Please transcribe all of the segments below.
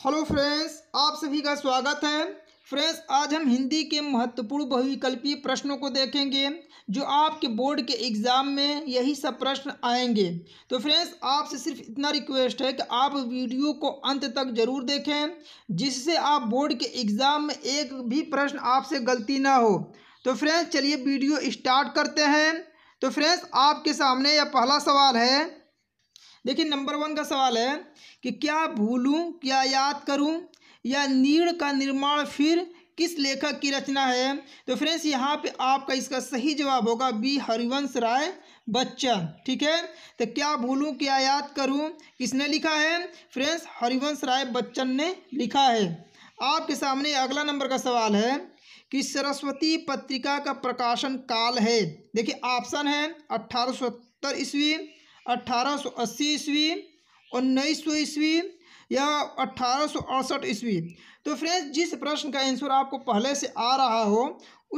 hello friends आप सभी का स्वागत है फ्रेंड्स आज हम हिंदी के महत्वपूर्ण बहुविकल्पीय प्रश्नों को देखेंगे जो आपके बोर्ड के एग्ज़ाम में यही सब प्रश्न आएंगे तो फ्रेंड्स आपसे सिर्फ इतना रिक्वेस्ट है कि आप वीडियो को अंत तक जरूर देखें जिससे आप बोर्ड के एग्ज़ाम में एक भी प्रश्न आपसे गलती ना हो तो फ्रेंड्स चलिए वीडियो स्टार्ट करते हैं तो फ्रेंड्स आपके सामने यह पहला सवाल है देखिए नंबर वन का सवाल है कि क्या भूलूं क्या याद करूं या नीड़ का निर्माण फिर किस लेखक की रचना है तो फ्रेंड्स यहाँ पे आपका इसका सही जवाब होगा बी हरिवंश राय बच्चन ठीक है तो क्या भूलूं क्या याद करूं किसने लिखा है फ्रेंड्स हरिवंश राय बच्चन ने लिखा है आपके सामने अगला नंबर का सवाल है कि सरस्वती पत्रिका का प्रकाशन काल है देखिए ऑप्शन है अट्ठारह सौ ईस्वी 1880 ईस्वी उन्नीस सौ ईस्वी या अट्ठारह ईस्वी तो फ्रेंड्स जिस प्रश्न का आंसर आपको पहले से आ रहा हो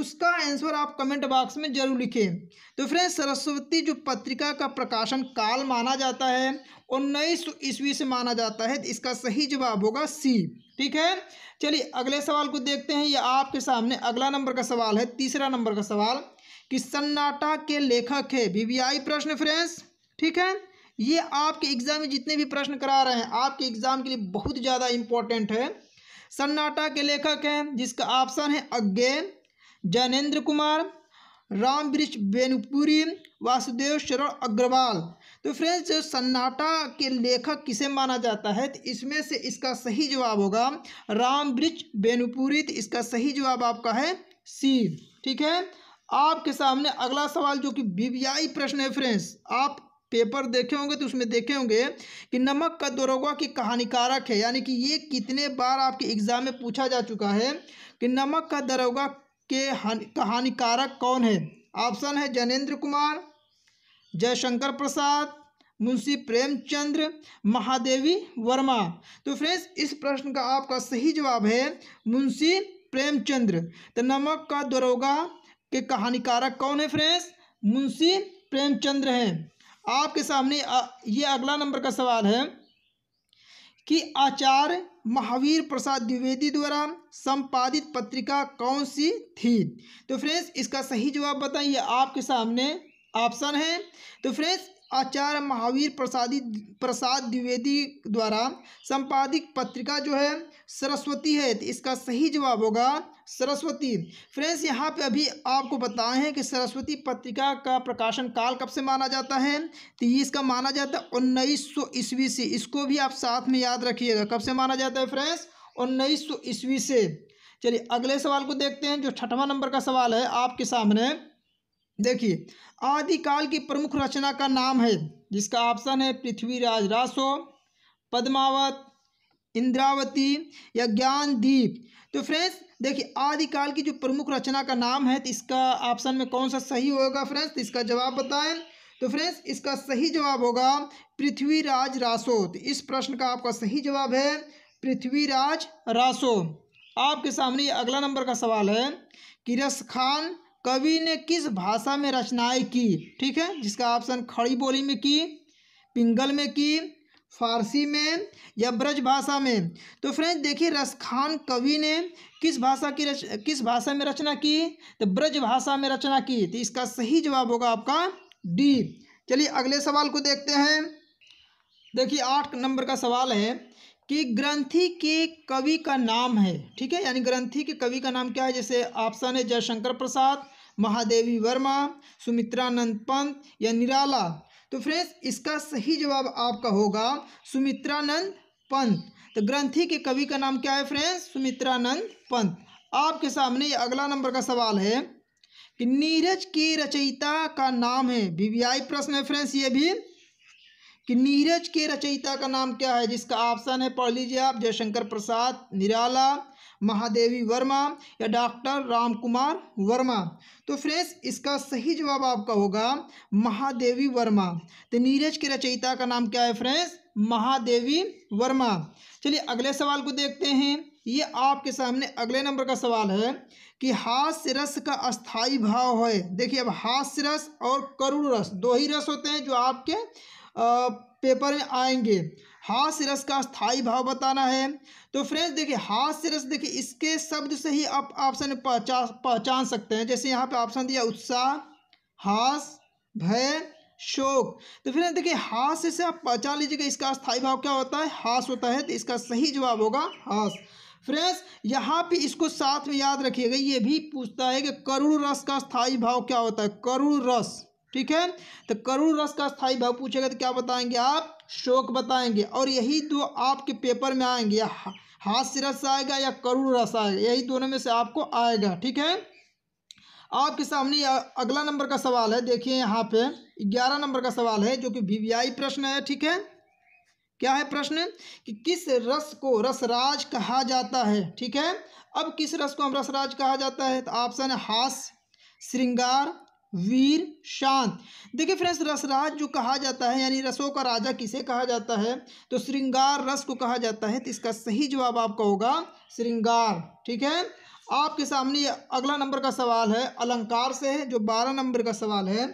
उसका आंसर आप कमेंट बॉक्स में जरूर लिखें तो फ्रेंड्स सरस्वती जो पत्रिका का प्रकाशन काल माना जाता है उन्नीस सौ ईस्वी से माना जाता है इसका सही जवाब होगा सी ठीक है चलिए अगले सवाल को देखते हैं ये आपके सामने अगला नंबर का सवाल है तीसरा नंबर का सवाल कि सन्नाटा के लेखक है वीवीआई प्रश्न फ्रेंड्स ठीक है ये आपके एग्ज़ाम में जितने भी प्रश्न करा रहे हैं आपके एग्ज़ाम के लिए बहुत ज़्यादा इम्पोर्टेंट है सन्नाटा के लेखक हैं जिसका ऑप्शन है अज्ञे जैनेन्द्र कुमार राम वृक्ष बेनपुरी वासुदेव शरण अग्रवाल तो फ्रेंड्स जो सन्नाटा के लेखक किसे माना जाता है तो इसमें से इसका सही जवाब होगा राम वृक्ष बेनपुरी तो इसका सही जवाब आपका है सी ठीक है आपके सामने अगला सवाल जो कि बीबीआई प्रश्न है फ्रेंड्स आप पेपर देखे होंगे तो उसमें देखे होंगे कि नमक का दरोगा की कहानी कारक है यानी कि ये कितने बार आपके एग्ज़ाम में पूछा जा चुका है कि नमक का दरोगा के कहानीकारक कौन है ऑप्शन है जनेंद्र कुमार जयशंकर प्रसाद मुंशी प्रेमचंद्र महादेवी वर्मा तो फ्रेंड्स इस प्रश्न का आपका सही जवाब है मुंशी प्रेमचंद्र तो नमक का दरोगा के कहानीकारक कौन है फ्रेंड्स मुंशी प्रेमचंद्र हैं आपके सामने ये अगला नंबर का सवाल है कि आचार्य महावीर प्रसाद द्विवेदी द्वारा संपादित पत्रिका कौन सी थी तो फ्रेंड्स इसका सही जवाब बताइए आपके सामने ऑप्शन है तो फ्रेंड्स आचार्य महावीर प्रसादी प्रसाद द्विवेदी द्वारा संपादित पत्रिका जो है सरस्वती है तो इसका सही जवाब होगा सरस्वती फ्रेंड्स यहाँ पे अभी आपको बताए हैं कि सरस्वती पत्रिका का प्रकाशन काल कब से माना जाता है तो ये इसका माना जाता है उन्नीस सौ ईस्वी से इसको भी आप साथ में याद रखिएगा कब से माना जाता है फ्रेंड्स उन्नीस सौ ईस्वी से चलिए अगले सवाल को देखते हैं जो छठवां नंबर का सवाल है आपके सामने देखिए आदिकाल की प्रमुख रचना का नाम है जिसका ऑप्शन है पृथ्वीराज रासो पद्मावत इंद्रावती या ज्ञानदीप तो फ्रेंड्स देखिए आदिकाल की जो प्रमुख रचना का नाम है तो इसका ऑप्शन में कौन सा सही होगा फ्रेंड्स तो इसका जवाब बताएं तो फ्रेंड्स इसका सही जवाब होगा पृथ्वीराज रासो तो इस प्रश्न का आपका सही जवाब है पृथ्वीराज रासो आपके सामने अगला नंबर का सवाल है किरस खान कवि ने किस भाषा में रचनाएं की ठीक है जिसका ऑप्शन खड़ी बोली में की पिंगल में की फारसी में या ब्रज भाषा में तो फ्रेंड्स देखिए रसखान कवि ने किस भाषा की रच किस भाषा में रचना की तो ब्रज भाषा में रचना की तो इसका सही जवाब होगा आपका डी चलिए अगले सवाल को देखते हैं देखिए आठ नंबर का सवाल है कि ग्रंथी के कवि का नाम है ठीक है यानी ग्रंथी के कवि का नाम क्या है जैसे ऑप्शन है जयशंकर प्रसाद महादेवी वर्मा सुमित्रानंद पंत या निराला तो फ्रेंड्स इसका सही जवाब आपका होगा सुमित्रानंद पंत तो ग्रंथी के कवि का नाम क्या है फ्रेंड्स सुमित्रानंद पंत आपके सामने ये अगला नंबर का सवाल है कि नीरज के रचयिता का नाम है बीवीआई प्रश्न है फ्रेंड्स ये भी कि नीरज के रचयिता का नाम क्या है जिसका ऑप्शन है पढ़ लीजिए आप जयशंकर प्रसाद निराला महादेवी वर्मा या डॉक्टर राम कुमार वर्मा तो फ्रेंड्स इसका सही जवाब आपका होगा महादेवी वर्मा तो नीरज के रचयिता का नाम क्या है फ्रेंड्स महादेवी वर्मा चलिए अगले सवाल को देखते हैं ये आपके सामने अगले नंबर का सवाल है कि हास्य रस का अस्थाई भाव है देखिए अब हास्य रस और करुण रस दो ही रस होते हैं जो आपके आ, पेपर में आएंगे हास्य रस का स्थाई भाव बताना है तो फ्रेंड्स देखिए हास्य रस देखिए इसके शब्द से ही आप ऑप्शन पहचान पहचान सकते हैं जैसे यहाँ पे ऑप्शन दिया उत्साह हास भय शोक तो फिर देखिए हास्य से आप पहचान लीजिएगा इसका स्थाई भाव क्या होता है हास होता है तो इसका सही जवाब होगा हास फ्रेंड्स यहाँ पे इसको साथ में याद रखिएगा ये भी पूछता है कि करुण रस का स्थायी भाव क्या होता है करुण रस ठीक है तो करुण रस का स्थायी भाव पूछेगा तो क्या बताएंगे आप शोक बताएंगे और यही दो आपके पेपर में आएंगे हास्य रस आएगा या करुण रस आएगा यही दोनों में से आपको आएगा ठीक है आपके सामने अगला नंबर का सवाल है देखिए यहाँ पे ग्यारह नंबर का सवाल है जो कि वीवीआई प्रश्न है ठीक है क्या है प्रश्न कि किस रस को रसराज कहा जाता है ठीक है अब किस रस को हम रसराज कहा जाता है तो ऑप्शन है हास श्रृंगार वीर शांत देखिए फ्रेंड्स रसराज जो कहा जाता है यानी रसों का राजा किसे कहा जाता है तो श्रृंगार रस को कहा जाता है तो इसका सही जवाब आपका होगा श्रृंगार ठीक है आपके सामने अगला नंबर का सवाल है अलंकार से है जो बारह नंबर का सवाल है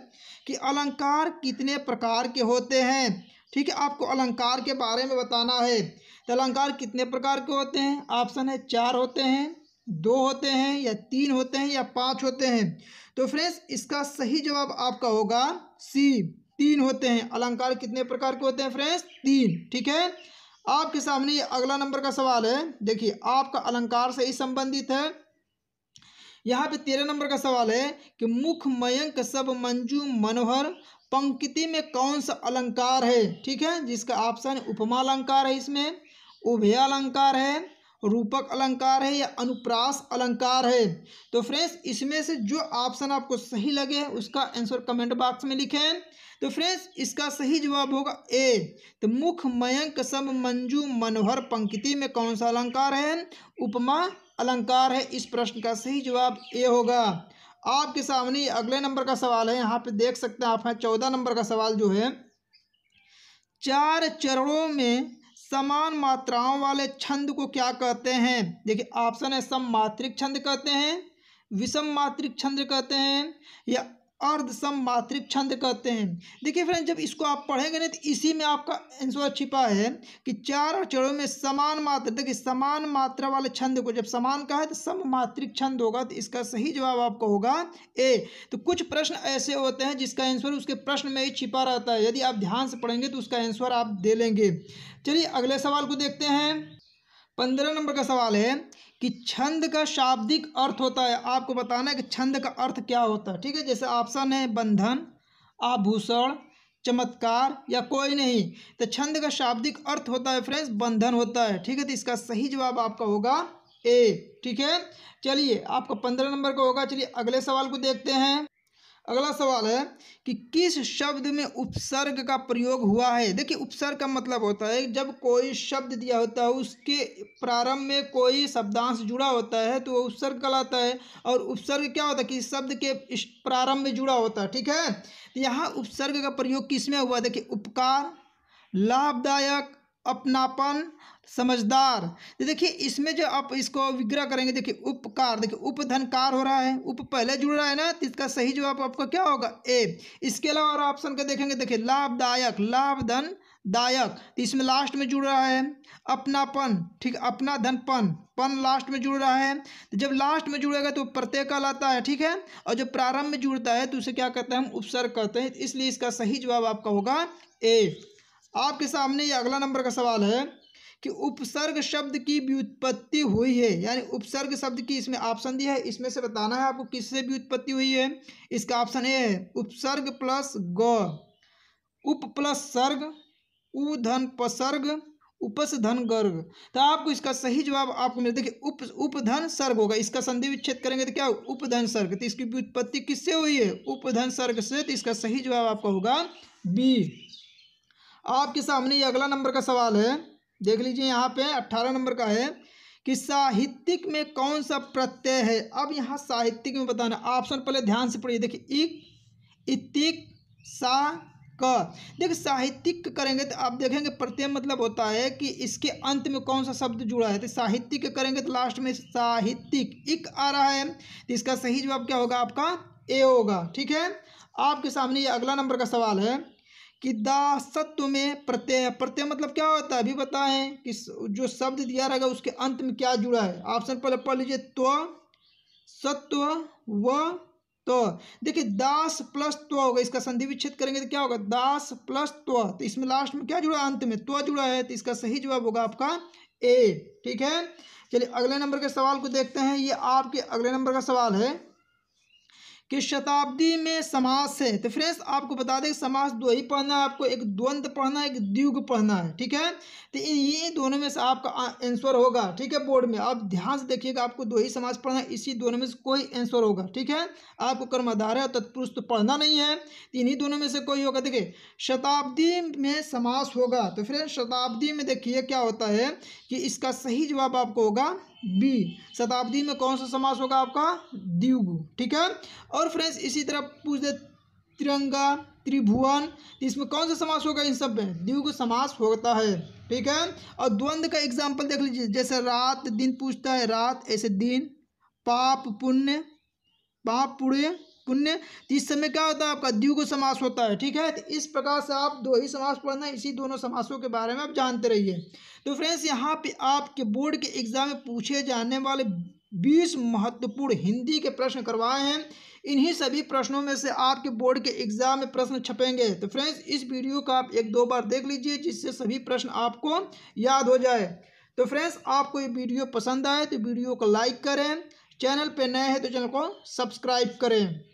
कि अलंकार कितने प्रकार के होते हैं ठीक है आपको अलंकार के बारे में बताना है तो अलंकार कितने प्रकार के होते हैं ऑप्शन है चार होते हैं दो होते हैं या तीन होते हैं या पाँच होते हैं तो फ्रेंड्स इसका सही जवाब आपका होगा सी तीन होते हैं अलंकार कितने प्रकार के होते हैं फ्रेंड्स तीन ठीक है आपके सामने ये अगला नंबर का सवाल है देखिए आपका अलंकार से ही संबंधित है यहाँ पे तेरह नंबर का सवाल है कि मुख मयंक सब मंजू मनोहर पंक्ति में कौन सा अलंकार है ठीक है जिसका ऑप्शन उपमा अलंकार है इसमें उभया अलंकार है रूपक अलंकार है या अनुप्रास अलंकार है तो फ्रेंड्स इसमें से जो ऑप्शन आपको सही लगे उसका आंसर कमेंट बॉक्स में लिखें तो फ्रेंड्स इसका सही जवाब होगा ए तो मुख मयंक सम मंजू मनोहर पंक्ति में कौन सा अलंकार है उपमा अलंकार है इस प्रश्न का सही जवाब ए होगा आपके सामने अगले नंबर का सवाल है यहाँ पे देख सकते हैं आप हैं चौदह नंबर का सवाल जो है चार चरणों में समान मात्राओं वाले छंद को क्या कहते हैं देखिए ऑप्शन है सम मात्रिक छंद कहते हैं विषम मात्रिक छंद कहते हैं या अर्ध मात्रिक छंद कहते हैं देखिए फ्रेंड जब इसको आप पढ़ेंगे ना तो इसी में आपका आंसर छिपा है कि चार अक्षरों में समान मात्रा देखिए समान मात्रा वाले छंद को जब समान कहा है तो सम मात्रिक छंद होगा तो इसका सही जवाब आपको होगा ए तो कुछ प्रश्न ऐसे होते हैं जिसका आंसर उसके प्रश्न में ही छिपा रहता है यदि आप ध्यान से पढ़ेंगे तो उसका आंसर आप दे लेंगे चलिए अगले सवाल को देखते हैं पंद्रह नंबर का सवाल है कि छंद का शाब्दिक अर्थ होता है आपको बताना है कि छंद का अर्थ क्या होता है ठीक है जैसे ऑप्शन है बंधन आभूषण चमत्कार या कोई नहीं तो छंद का शाब्दिक अर्थ होता है फ्रेंड्स बंधन होता है ठीक है तो इसका सही जवाब आपका होगा ए ठीक है चलिए आपका पंद्रह नंबर का होगा चलिए अगले सवाल को देखते हैं अगला सवाल है कि किस शब्द में उपसर्ग का प्रयोग हुआ है देखिए उपसर्ग का मतलब होता है जब कोई शब्द दिया होता है उसके प्रारंभ में कोई शब्दांश जुड़ा होता है तो वो उपसर्ग कहलाता है और उपसर्ग क्या होता है कि शब्द के प्रारंभ में जुड़ा होता है ठीक है तो यहाँ उपसर्ग का प्रयोग किस में हुआ देखिए उपकार लाभदायक अपनापन समझदार देखिए इसमें जो आप इसको विग्रह करेंगे देखिए उपकार देखिए उपधन कार हो रहा है उप पहले जुड़ रहा है ना तो इसका सही जवाब आपका क्या होगा ए इसके अलावा और ऑप्शन का देखेंगे देखिए लाभदायक लाभधन दायक तो इसमें लास्ट में जुड़ रहा है अपनापन ठीक अपना धनपन पन लास्ट में जुड़ रहा है तो जब लास्ट में जुड़ेगा तो प्रत्यय कहलाता है ठीक है और जब प्रारंभ में जुड़ता है तो उसे क्या कहते हैं हम उपसर्ग कहते हैं इसलिए इसका सही जवाब आपका होगा ए आपके सामने ये अगला नंबर का सवाल है कि उपसर्ग शब्द की व्युत्पत्ति हुई है यानी उपसर्ग शब्द की इसमें ऑप्शन दिया है इसमें से बताना है आपको किससे व्युत्पत्ति हुई है इसका ऑप्शन ए है उपसर्ग प्लस ग उप प्लस सर्ग उ धन पसर्ग उपस धन गर्ग तो आपको इसका सही जवाब आपको है देखिए उप उपधन सर्ग होगा इसका संधि विच्छेद करेंगे तो क्या उपधन सर्ग तो इसकी व्युत्पत्ति किससे हुई है उपधन सर्ग से तो इसका सही जवाब आपका होगा बी आपके सामने ये अगला नंबर का सवाल है देख लीजिए यहाँ पे अट्ठारह नंबर का है कि साहित्यिक में कौन सा प्रत्यय है अब यहाँ साहित्यिक में बताना ऑप्शन पहले ध्यान से पढ़िए देखिए इक इतिक सा क देख साहित्यिक करेंगे तो आप देखेंगे प्रत्यय मतलब होता है कि इसके अंत में कौन सा शब्द जुड़ा है तो साहित्यिक करेंगे तो लास्ट में साहित्यिक इक आ रहा है तो इसका सही जवाब क्या होगा आपका ए होगा ठीक है आपके सामने ये अगला नंबर का सवाल है कि दासत्व में प्रत्यय प्रत्यय मतलब क्या होता है अभी बताएं कि जो शब्द दिया रहेगा उसके अंत में क्या जुड़ा है ऑप्शन पहले पढ़ लीजिए त्व सत्व व तो देखिए दास प्लस त्व होगा इसका संधि विच्छेद करेंगे तो क्या होगा दास प्लस त्व तो इसमें लास्ट में क्या जुड़ा अंत में त्व जुड़ा है तो इसका सही जवाब होगा आपका ए ठीक है चलिए अगले नंबर के सवाल को देखते हैं ये आपके अगले नंबर का सवाल है कि शताब्दी में समास है तो फ्रेंड्स आपको बता दें समास दो ही पढ़ना है आपको एक द्वंद पढ़ना है एक द्युग पढ़ना है ठीक है तो ये दोनों में से आपका आंसर होगा ठीक है बोर्ड में आप ध्यान से देखिएगा आपको दो ही समास पढ़ना है इसी दोनों में से कोई आंसर होगा ठीक है आपको कर्मधार है तत्पुरुष तो पढ़ना नहीं है तो इन्हीं दोनों में से कोई होगा देखिए शताब्दी में समास होगा तो फ्रेंड्स शताब्दी में देखिए क्या होता है कि इसका सही जवाब आपको होगा बी शताब्दी में कौन सा समास होगा आपका द्विगु ठीक है और फ्रेंड्स इसी तरह पूछ दे तिरंगा त्रिभुवन इसमें कौन सा समास होगा इन सब में द्विगु समास होता है ठीक है और द्वंद्व का एग्जाम्पल देख लीजिए जैसे रात दिन पूछता है रात ऐसे दिन पाप पुण्य पाप पुण्य पुण्य तो इस समय क्या होता है आपका द्यू को समास होता है ठीक है तो इस प्रकार से आप दो ही समास पढ़ना इसी दोनों समासों के बारे में आप जानते रहिए तो फ्रेंड्स यहाँ पे आपके बोर्ड के एग्जाम में पूछे जाने वाले बीस महत्वपूर्ण हिंदी के प्रश्न करवाए हैं इन्हीं सभी प्रश्नों में से आपके बोर्ड के एग्जाम में प्रश्न छपेंगे तो फ्रेंड्स इस वीडियो का आप एक दो बार देख लीजिए जिससे सभी प्रश्न आपको याद हो जाए तो फ्रेंड्स आपको ये वीडियो पसंद आए तो वीडियो को लाइक करें चैनल पर नए हैं तो चैनल को सब्सक्राइब करें